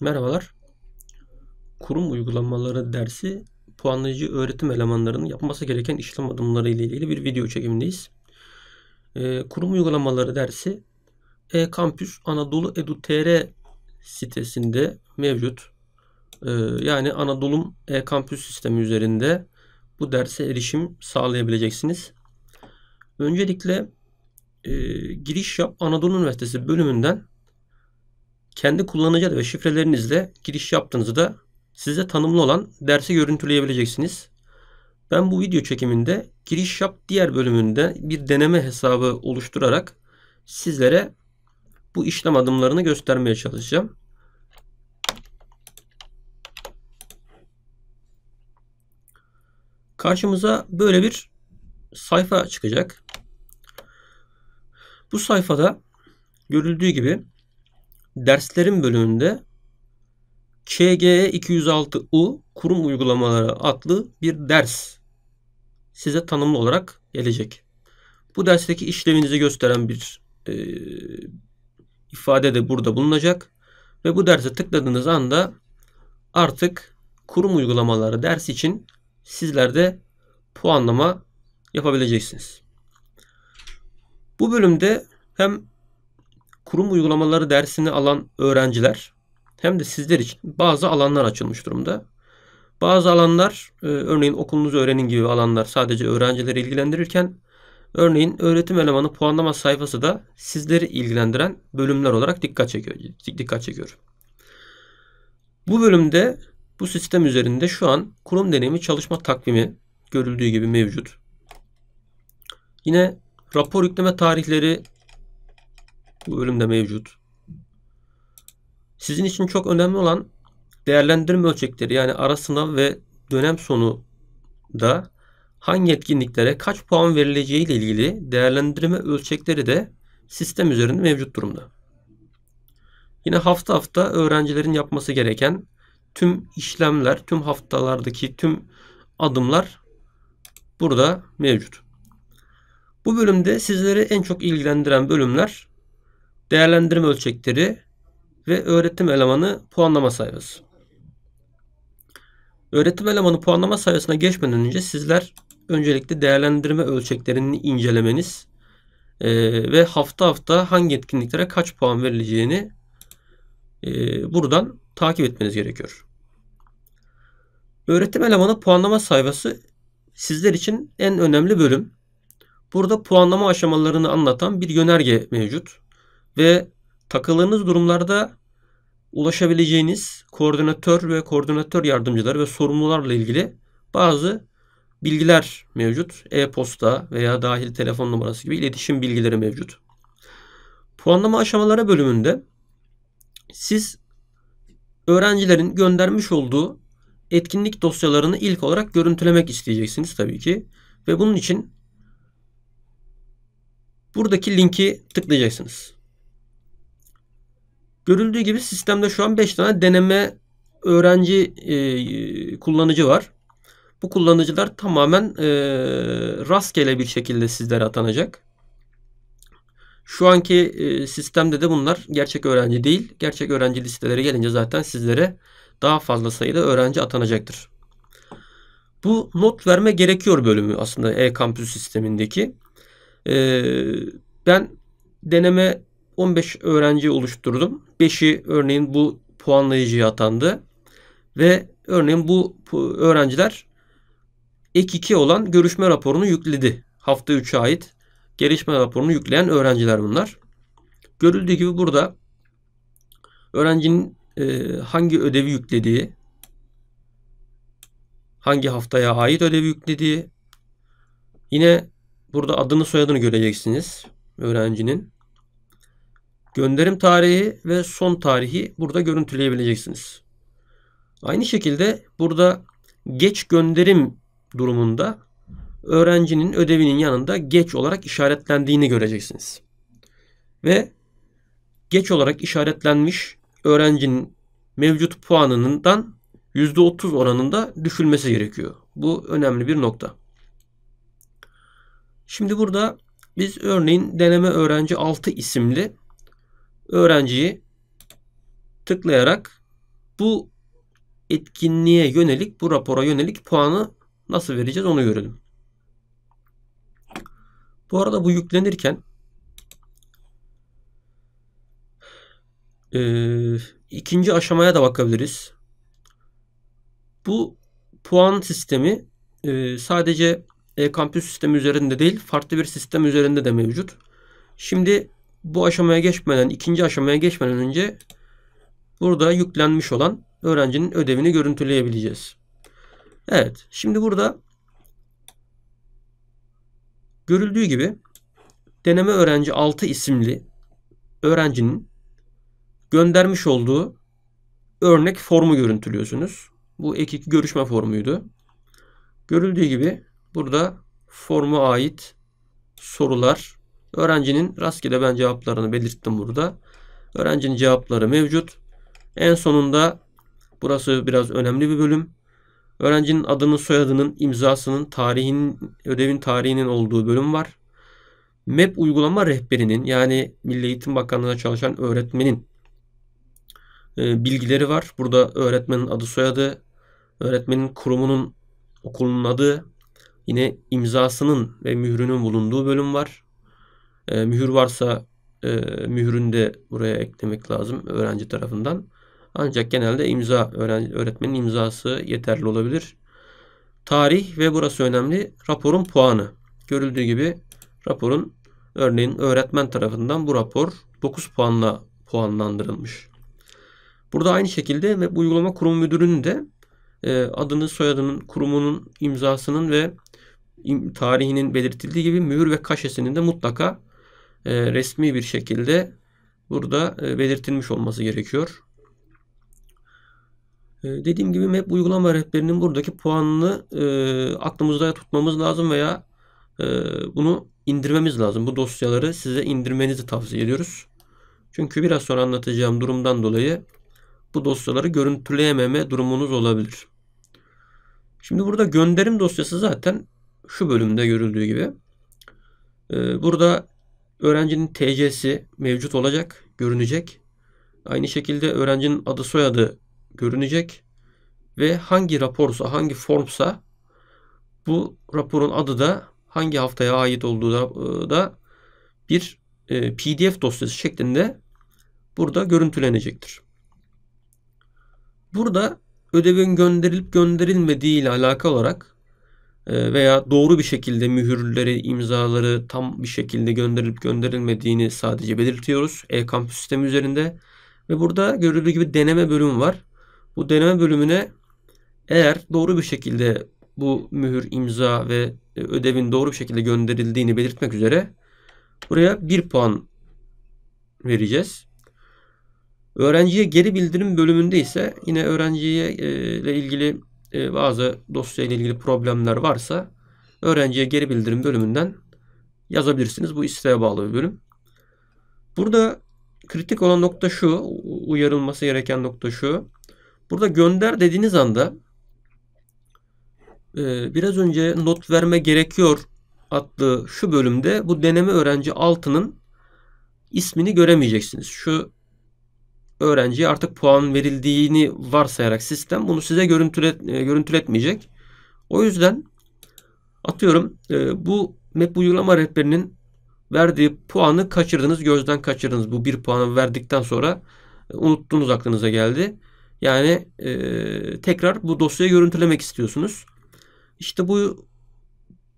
Merhabalar. Kurum uygulamaları dersi puanlayıcı öğretim elemanlarının yapması gereken işlem adımları ile ilgili bir video çekimindeyiz. E, kurum uygulamaları dersi e-kampüs Anadolu Edu.tr sitesinde mevcut. E, yani Anadolu'm e-kampüs sistemi üzerinde bu derse erişim sağlayabileceksiniz. Öncelikle e, giriş yap Anadolu Üniversitesi bölümünden kendi kullanıcı adı ve şifrelerinizle giriş yaptığınızda size tanımlı olan dersi görüntüleyebileceksiniz. Ben bu video çekiminde giriş yap diğer bölümünde bir deneme hesabı oluşturarak sizlere bu işlem adımlarını göstermeye çalışacağım. Karşımıza böyle bir sayfa çıkacak. Bu sayfada görüldüğü gibi derslerin bölümünde KGE 206U kurum uygulamaları adlı bir ders size tanımlı olarak gelecek. Bu dersteki işlevinizi gösteren bir e, ifade de burada bulunacak. Ve bu derse tıkladığınız anda artık kurum uygulamaları dersi için sizlerde puanlama yapabileceksiniz. Bu bölümde hem kurum uygulamaları dersini alan öğrenciler hem de sizler için bazı alanlar açılmış durumda. Bazı alanlar e, örneğin okulunuz öğrenin gibi alanlar sadece öğrencileri ilgilendirirken örneğin öğretim elemanı puanlama sayfası da sizleri ilgilendiren bölümler olarak dikkat çekiyor. Dikkat çekiyor. Bu bölümde bu sistem üzerinde şu an kurum deneyimi çalışma takvimi görüldüğü gibi mevcut. Yine rapor yükleme tarihleri bu bölümde mevcut. Sizin için çok önemli olan değerlendirme ölçekleri yani ara sınav ve dönem sonu da hangi etkinliklere kaç puan verileceği ile ilgili değerlendirme ölçekleri de sistem üzerinde mevcut durumda. Yine hafta hafta öğrencilerin yapması gereken tüm işlemler, tüm haftalardaki tüm adımlar burada mevcut. Bu bölümde sizleri en çok ilgilendiren bölümler değerlendirme ölçekleri ve öğretim elemanı puanlama sayfası. Öğretim elemanı puanlama sayfasına geçmeden önce sizler öncelikle değerlendirme ölçeklerini incelemeniz e, ve hafta hafta hangi etkinliklere kaç puan verileceğini e, buradan takip etmeniz gerekiyor. Öğretim elemanı puanlama sayfası sizler için en önemli bölüm. Burada puanlama aşamalarını anlatan bir yönerge mevcut ve takıldığınız durumlarda ulaşabileceğiniz koordinatör ve koordinatör yardımcıları ve sorumlularla ilgili bazı bilgiler mevcut. E-posta veya dahil telefon numarası gibi iletişim bilgileri mevcut. Puanlama aşamaları bölümünde siz öğrencilerin göndermiş olduğu etkinlik dosyalarını ilk olarak görüntülemek isteyeceksiniz tabii ki. Ve bunun için buradaki linki tıklayacaksınız. Görüldüğü gibi sistemde şu an 5 tane deneme öğrenci e, kullanıcı var. Bu kullanıcılar tamamen e, rastgele bir şekilde sizlere atanacak. Şu anki e, sistemde de bunlar gerçek öğrenci değil. Gerçek öğrenci listeleri gelince zaten sizlere daha fazla sayıda öğrenci atanacaktır. Bu not verme gerekiyor bölümü aslında e-kampüs sistemindeki. E, ben deneme 15 öğrenci oluşturdum. 5'i örneğin bu puanlayıcıya atandı. Ve örneğin bu öğrenciler ek 2 olan görüşme raporunu yükledi. Hafta 3'e ait gelişme raporunu yükleyen öğrenciler bunlar. Görüldüğü gibi burada öğrencinin e, hangi ödevi yüklediği, hangi haftaya ait ödevi yüklediği, yine burada adını soyadını göreceksiniz öğrencinin. Gönderim tarihi ve son tarihi burada görüntüleyebileceksiniz. Aynı şekilde burada geç gönderim durumunda öğrencinin ödevinin yanında geç olarak işaretlendiğini göreceksiniz. Ve geç olarak işaretlenmiş öğrencinin mevcut puanından %30 oranında düşülmesi gerekiyor. Bu önemli bir nokta. Şimdi burada biz örneğin deneme öğrenci 6 isimli öğrenciyi tıklayarak bu etkinliğe yönelik, bu rapora yönelik puanı nasıl vereceğiz onu görelim. Bu arada bu yüklenirken e, ikinci aşamaya da bakabiliriz. Bu puan sistemi e, sadece e-kampüs sistemi üzerinde değil farklı bir sistem üzerinde de mevcut. Şimdi bu aşamaya geçmeden, ikinci aşamaya geçmeden önce burada yüklenmiş olan öğrencinin ödevini görüntüleyebileceğiz. Evet, şimdi burada görüldüğü gibi deneme öğrenci 6 isimli öğrencinin göndermiş olduğu örnek formu görüntülüyorsunuz. Bu ek iki görüşme formuydu. Görüldüğü gibi burada formu ait sorular Öğrencinin rastgele ben cevaplarını belirttim burada. Öğrencinin cevapları mevcut. En sonunda burası biraz önemli bir bölüm. Öğrencinin adının, soyadının, imzasının, tarihin, ödevin tarihinin olduğu bölüm var. MEP uygulama rehberinin yani Milli Eğitim Bakanlığı'na çalışan öğretmenin e, bilgileri var. Burada öğretmenin adı soyadı, öğretmenin kurumunun okulun adı, yine imzasının ve mührünün bulunduğu bölüm var. E, mühür varsa e, mühürünü de buraya eklemek lazım öğrenci tarafından. Ancak genelde imza öğrenci, öğretmenin imzası yeterli olabilir. Tarih ve burası önemli raporun puanı. Görüldüğü gibi raporun örneğin öğretmen tarafından bu rapor 9 puanla puanlandırılmış. Burada aynı şekilde ve uygulama kurum müdürünün de e, adını, soyadının, kurumunun imzasının ve tarihinin belirtildiği gibi mühür ve kaşesinin de mutlaka e, resmi bir şekilde burada e, belirtilmiş olması gerekiyor. E, dediğim gibi map uygulama rehberinin buradaki puanını aklımızda tutmamız lazım veya bunu indirmemiz lazım. Bu dosyaları size indirmenizi tavsiye ediyoruz. Çünkü biraz sonra anlatacağım durumdan dolayı bu dosyaları görüntüleyememe durumunuz olabilir. Şimdi burada gönderim dosyası zaten şu bölümde görüldüğü gibi. Burada Öğrencinin TC'si mevcut olacak, görünecek. Aynı şekilde öğrencinin adı soyadı görünecek ve hangi raporsa, hangi formsa bu raporun adı da hangi haftaya ait olduğu da, e, da bir e, PDF dosyası şeklinde burada görüntülenecektir. Burada ödevin gönderilip gönderilmediği ile alakalı olarak ee, veya doğru bir şekilde mühürleri, imzaları tam bir şekilde gönderilip gönderilmediğini sadece belirtiyoruz e-kampüs sistemi üzerinde. Ve burada görüldüğü gibi deneme bölümü var. Bu deneme bölümüne eğer doğru bir şekilde bu mühür, imza ve e, ödevin doğru bir şekilde gönderildiğini belirtmek üzere buraya 1 puan vereceğiz. Öğrenciye geri bildirim bölümünde ise yine öğrenciye e, ile ilgili ee, bazı dosyayla ilgili problemler varsa öğrenciye geri bildirim bölümünden yazabilirsiniz. Bu isteğe bağlı bir bölüm. Burada kritik olan nokta şu, uyarılması gereken nokta şu. Burada gönder dediğiniz anda e, biraz önce not verme gerekiyor adlı şu bölümde bu deneme öğrenci altının ismini göremeyeceksiniz. Şu öğrenciye artık puan verildiğini varsayarak sistem bunu size görüntület, e, görüntületmeyecek. O yüzden atıyorum e, bu map uygulama rehberinin verdiği puanı kaçırdınız, gözden kaçırdınız. Bu bir puanı verdikten sonra e, unuttunuz aklınıza geldi. Yani tekrar bu dosyayı görüntülemek istiyorsunuz. İşte bu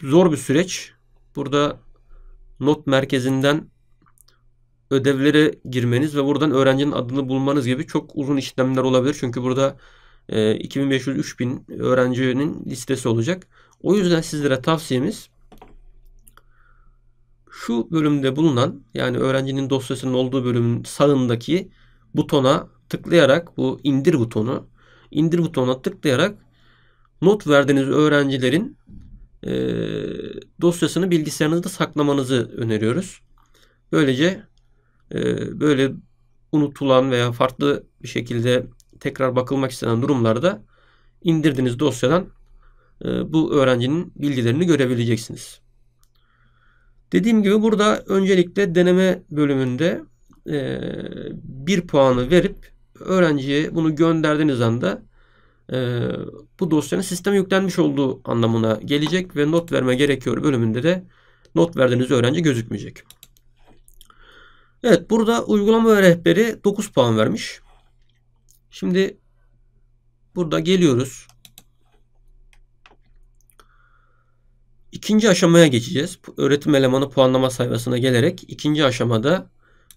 zor bir süreç. Burada not merkezinden ödevlere girmeniz ve buradan öğrencinin adını bulmanız gibi çok uzun işlemler olabilir. Çünkü burada 2500-3000 e, öğrencinin listesi olacak. O yüzden sizlere tavsiyemiz şu bölümde bulunan yani öğrencinin dosyasının olduğu bölümün sağındaki butona tıklayarak bu indir butonu indir butonuna tıklayarak not verdiğiniz öğrencilerin e, dosyasını bilgisayarınızda saklamanızı öneriyoruz. Böylece ee, böyle unutulan veya farklı bir şekilde tekrar bakılmak istenen durumlarda indirdiğiniz dosyadan e, bu öğrencinin bilgilerini görebileceksiniz. Dediğim gibi burada öncelikle deneme bölümünde e, bir puanı verip öğrenciye bunu gönderdiğiniz anda e, bu dosyanın sisteme yüklenmiş olduğu anlamına gelecek ve not verme gerekiyor bölümünde de not verdiğiniz öğrenci gözükmeyecek. Evet burada uygulama rehberi 9 puan vermiş. Şimdi burada geliyoruz. İkinci aşamaya geçeceğiz. Öğretim elemanı puanlama sayfasına gelerek ikinci aşamada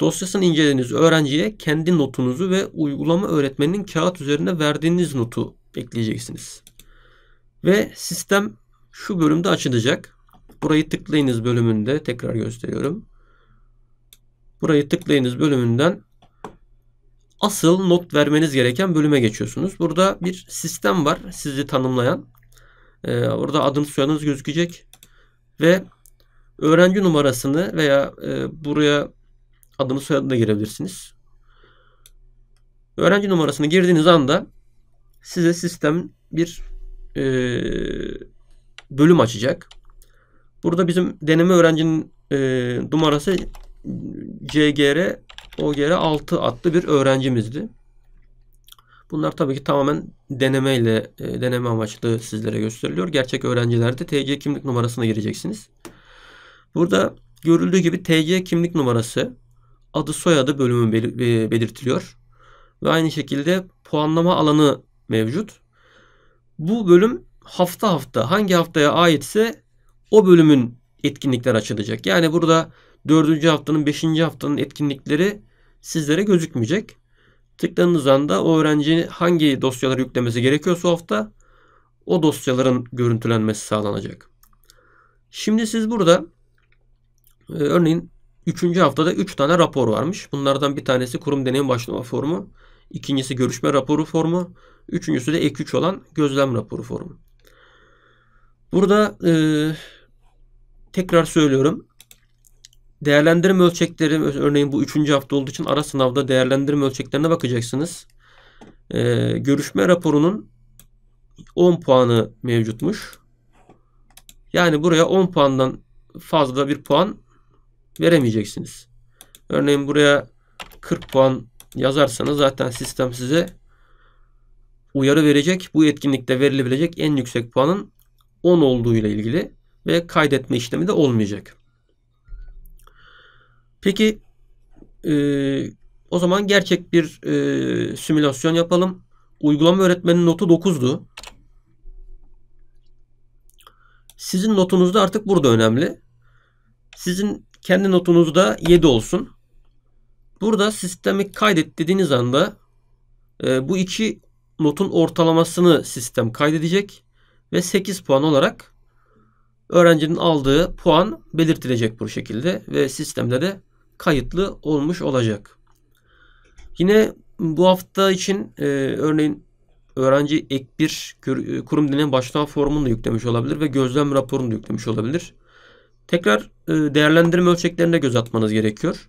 dosyasını incelediğiniz öğrenciye kendi notunuzu ve uygulama öğretmeninin kağıt üzerinde verdiğiniz notu bekleyeceksiniz. Ve sistem şu bölümde açılacak. Burayı tıklayınız bölümünde tekrar gösteriyorum. Burayı tıklayınız bölümünden asıl not vermeniz gereken bölüme geçiyorsunuz. Burada bir sistem var sizi tanımlayan. Ee, orada adınız soyadınız gözükecek ve öğrenci numarasını veya e, buraya adını soyadını da girebilirsiniz. Öğrenci numarasını girdiğiniz anda size sistem bir e, bölüm açacak. Burada bizim deneme öğrencinin e, numarası CGR, OGR 6 adlı bir öğrencimizdi. Bunlar tabii ki tamamen denemeyle, e, deneme amaçlı sizlere gösteriliyor. Gerçek öğrencilerde TC kimlik numarasına gireceksiniz. Burada görüldüğü gibi TC kimlik numarası, adı soyadı bölümü e, belirtiliyor. Ve aynı şekilde puanlama alanı mevcut. Bu bölüm hafta hafta hangi haftaya aitse o bölümün etkinlikler açılacak. Yani burada Dördüncü haftanın beşinci haftanın etkinlikleri sizlere gözükmeyecek. Tıkladığınız anda o öğrencinin hangi dosyaları yüklemesi gerekiyorsa o hafta o dosyaların görüntülenmesi sağlanacak. Şimdi siz burada e, örneğin 3. haftada 3 tane rapor varmış. Bunlardan bir tanesi kurum deneyim başlama formu, ikincisi görüşme raporu formu, üçüncüsü de ek 3 olan gözlem raporu formu. Burada e, tekrar söylüyorum. Değerlendirme ölçekleri örneğin bu üçüncü hafta olduğu için ara sınavda değerlendirme ölçeklerine bakacaksınız. Ee, görüşme raporunun 10 puanı mevcutmuş. Yani buraya 10 puandan fazla bir puan veremeyeceksiniz. Örneğin buraya 40 puan yazarsanız zaten sistem size uyarı verecek. Bu etkinlikte verilebilecek en yüksek puanın 10 olduğu ile ilgili ve kaydetme işlemi de olmayacak. Peki e, o zaman gerçek bir e, simülasyon yapalım. Uygulama öğretmenin notu 9'du. Sizin notunuz da artık burada önemli. Sizin kendi notunuz da 7 olsun. Burada sistemi kaydet dediğiniz anda e, bu iki notun ortalamasını sistem kaydedecek ve 8 puan olarak öğrencinin aldığı puan belirtilecek bu şekilde ve sistemde de kayıtlı olmuş olacak. Yine bu hafta için e, örneğin öğrenci ek bir e, kurum denen başlığa formunu da yüklemiş olabilir ve gözlem raporunu da yüklemiş olabilir. Tekrar e, değerlendirme ölçeklerine göz atmanız gerekiyor.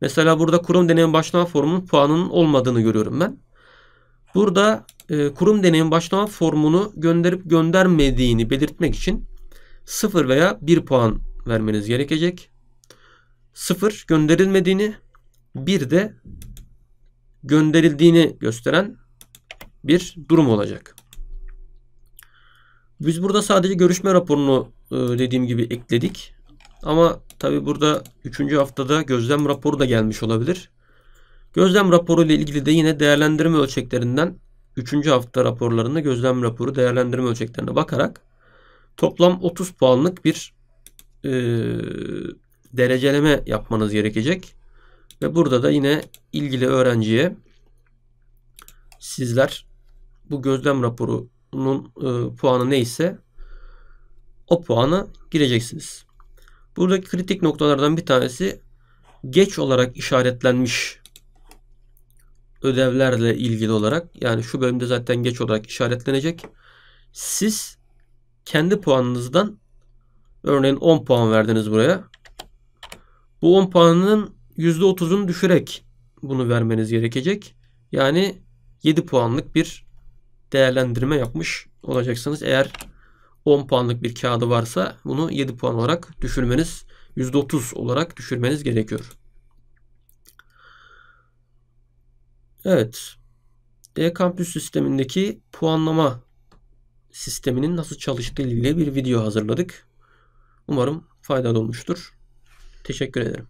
Mesela burada kurum deneyim başlama formunun puanının olmadığını görüyorum ben. Burada e, kurum deneyim başlama formunu gönderip göndermediğini belirtmek için 0 veya 1 puan vermeniz gerekecek. 0 gönderilmediğini bir de gönderildiğini gösteren bir durum olacak. Biz burada sadece görüşme raporunu e, dediğim gibi ekledik. Ama tabi burada 3. haftada gözlem raporu da gelmiş olabilir. Gözlem raporu ile ilgili de yine değerlendirme ölçeklerinden 3. hafta raporlarında gözlem raporu değerlendirme ölçeklerine bakarak toplam 30 puanlık bir e, dereceleme yapmanız gerekecek. Ve burada da yine ilgili öğrenciye sizler bu gözlem raporunun e, puanı neyse o puanı gireceksiniz. Buradaki kritik noktalardan bir tanesi geç olarak işaretlenmiş ödevlerle ilgili olarak yani şu bölümde zaten geç olarak işaretlenecek. Siz kendi puanınızdan örneğin 10 puan verdiniz buraya. Bu 10 puanın %30'unu düşürerek bunu vermeniz gerekecek. Yani 7 puanlık bir değerlendirme yapmış olacaksınız. Eğer 10 puanlık bir kağıdı varsa bunu 7 puan olarak düşürmeniz %30 olarak düşürmeniz gerekiyor. Evet. D-Kampüs sistemindeki puanlama sisteminin nasıl çalıştığı ile bir video hazırladık. Umarım faydalı olmuştur. Teşekkür ederim.